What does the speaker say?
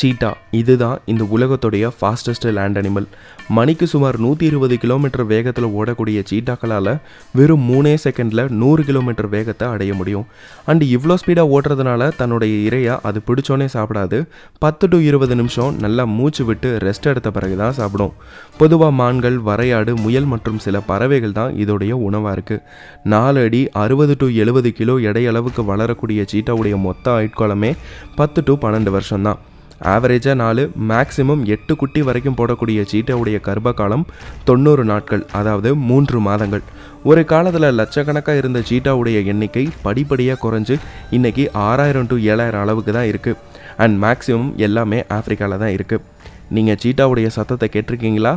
சீட்டா இதுதான் இந்த உலகத்துடைய ஃபாஸ்டஸ்ட் லேண்ட் அனிமல் மணிக்கு சுமார் நூற்றி இருபது கிலோமீட்டர் வேகத்தில் ஓடக்கூடிய சீட்டாக்களால் வெறும் மூணே செகண்டில் நூறு கிலோமீட்டர் வேகத்தை அடைய முடியும் அண்டு இவ்வளோ ஸ்பீடாக ஓடுறதுனால தன்னுடைய இறையை அது பிடிச்சோன்னே சாப்பிடாது பத்து டு இருபது நிமிஷம் நல்லா மூச்சு விட்டு ரெஸ்ட் எடுத்த பிறகு தான் சாப்பிடும் பொதுவாக மான்கள் வரையாடு முயல் மற்றும் சில பறவைகள் தான் இதோடைய உணவாக இருக்குது நாலு அடி அறுபது டு எழுபது கிலோ எடையளவுக்கு வளரக்கூடிய சீட்டாவுடைய மொத்த ஆயுட்காலமே பத்து டு பன்னெண்டு வருஷம்தான் ஆவரேஜாக நாலு மேக்ஸிமம் எட்டு குட்டி வரைக்கும் போடக்கூடிய சீட்டாவுடைய கர்ப்ப காலம் தொண்ணூறு நாட்கள் அதாவது மூன்று மாதங்கள் ஒரு காலத்தில் லட்சக்கணக்காக இருந்த சீட்டாவுடைய எண்ணிக்கை படிப்படியாக குறைஞ்சு இன்றைக்கி ஆறாயிரம் டு ஏழாயிரம் அளவுக்கு தான் இருக்குது அண்ட் மேக்ஸிமம் எல்லாமே ஆஃப்ரிக்காவில் தான் இருக்குது நீங்கள் சீட்டாவுடைய சத்தத்தை கேட்டிருக்கீங்களா